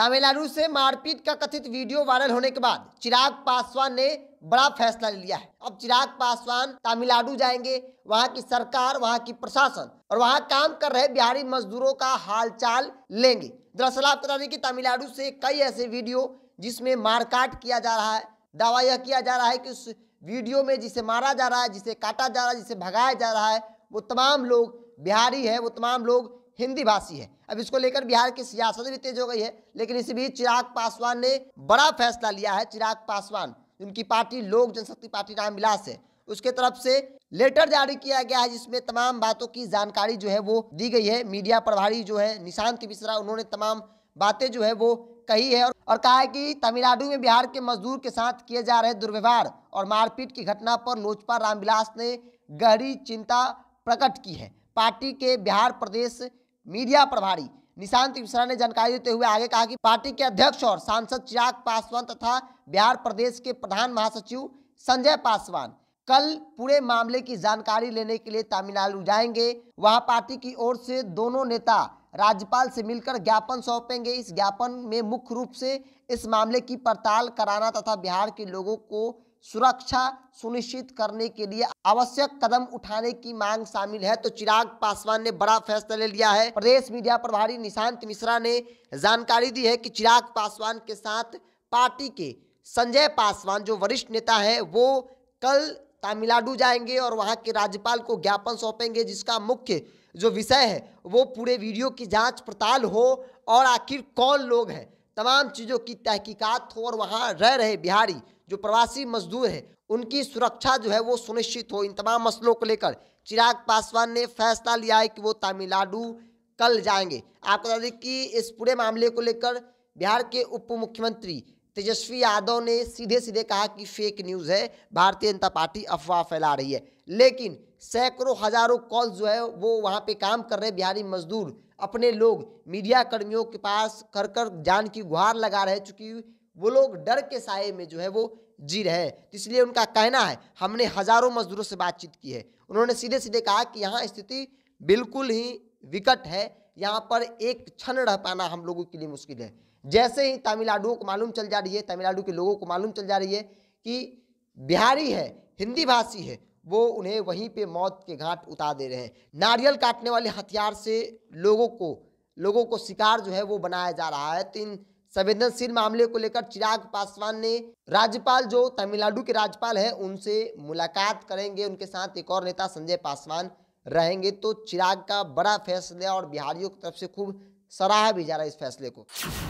तमिलनाडु से मारपीट का कथित वीडियो वायरल होने के बाद चिराग पासवान ने बड़ा फैसला ले लिया है अब चिराग पासवान तमिलनाडु जाएंगे वहाँ की सरकार वहाँ की प्रशासन और वहाँ काम कर रहे बिहारी मजदूरों का हालचाल लेंगे दरअसल आप बता दें कि तमिलनाडु से कई ऐसे वीडियो जिसमें मारकाट किया जा रहा है दावा यह किया जा रहा है कि उस वीडियो में जिसे मारा जा रहा है जिसे काटा जा रहा है जिसे भगाया जा रहा है वो तमाम लोग बिहारी है वो तमाम लोग हिंदी भाषी है अब इसको लेकर बिहार की सियासत भी तेज हो गई है लेकिन इस बीच चिराग पासवान ने बड़ा फैसला लिया है चिराग पासवान जिनकी पार्टी लोक जनशक्ति पार्टी रामविलास है उसके तरफ से लेटर जारी किया गया है जिसमें तमाम बातों की जानकारी जो है वो दी गई है मीडिया प्रभारी जो है निशांत मिश्रा उन्होंने तमाम बातें जो है वो कही है और, और कहा है कि तमिलनाडु में बिहार के मजदूर के साथ किए जा रहे दुर्व्यवहार और मारपीट की घटना पर लोजपा रामविलास ने गहरी चिंता प्रकट की है पार्टी के बिहार प्रदेश मीडिया प्रभारी निशांत मिश्रा ने जानकारी देते हुए आगे कहा कि पार्टी के अध्यक्ष और सांसद चिराग पासवान तथा बिहार प्रदेश के प्रधान महासचिव संजय पासवान कल पूरे मामले की जानकारी लेने के लिए तमिलनाडु जाएंगे वहां पार्टी की ओर से दोनों नेता राज्यपाल से मिलकर ज्ञापन सौंपेंगे इस ज्ञापन में मुख्य रूप से इस मामले की पड़ताल कराना तथा बिहार के लोगों को सुरक्षा सुनिश्चित करने के लिए आवश्यक कदम उठाने की मांग शामिल है तो चिराग पासवान ने बड़ा फैसला ले लिया है प्रदेश मीडिया प्रभारी निशांत मिश्रा ने जानकारी दी है कि चिराग पासवान के साथ पार्टी के संजय पासवान जो वरिष्ठ नेता है वो कल तमिलनाडु जाएंगे और वहाँ के राज्यपाल को ज्ञापन सौंपेंगे जिसका मुख्य जो विषय है वो पूरे वीडियो की जाँच पड़ताल हो और आखिर कौन लोग हैं तमाम चीज़ों की तहकीकात हो और वहाँ रह रहे बिहारी जो प्रवासी मजदूर हैं उनकी सुरक्षा जो है वो सुनिश्चित हो इन तमाम मसलों को लेकर चिराग पासवान ने फैसला लिया है कि वो तमिलनाडु कल जाएंगे आपको बता दें कि इस पूरे मामले को लेकर बिहार के उप मुख्यमंत्री तेजस्वी यादव ने सीधे सीधे कहा कि फेक न्यूज़ है भारतीय जनता पार्टी अफवाह फैला रही है लेकिन सैकड़ों हजारों कॉल जो है वो वहाँ पे काम कर रहे बिहारी मजदूर अपने लोग मीडिया कर्मियों के पास कर कर जान की गुहार लगा रहे चूँकि वो लोग डर के साय में जो है वो जी रहे हैं तो इसलिए उनका कहना है हमने हजारों मजदूरों से बातचीत की है उन्होंने सीधे सीधे कहा कि यहाँ स्थिति बिल्कुल ही विकट है यहाँ पर एक क्षण रह पाना हम लोगों के लिए मुश्किल है जैसे ही तमिलनाडुओं को मालूम चल जा रही है तमिलनाडु के लोगों को मालूम चल जा रही है कि बिहारी है हिंदी भाषी है वो उन्हें वहीं पे मौत के घाट उतार दे रहे हैं नारियल काटने वाले हथियार से लोगों को लोगों को शिकार जो है वो बनाया जा रहा है तो इन संवेदनशील मामले को लेकर चिराग पासवान ने राज्यपाल जो तमिलनाडु के राज्यपाल हैं उनसे मुलाकात करेंगे उनके साथ एक और नेता संजय पासवान रहेंगे तो चिराग का बड़ा फैसला और बिहारियों की तरफ से खूब सराहा भी जा रहा है इस फैसले को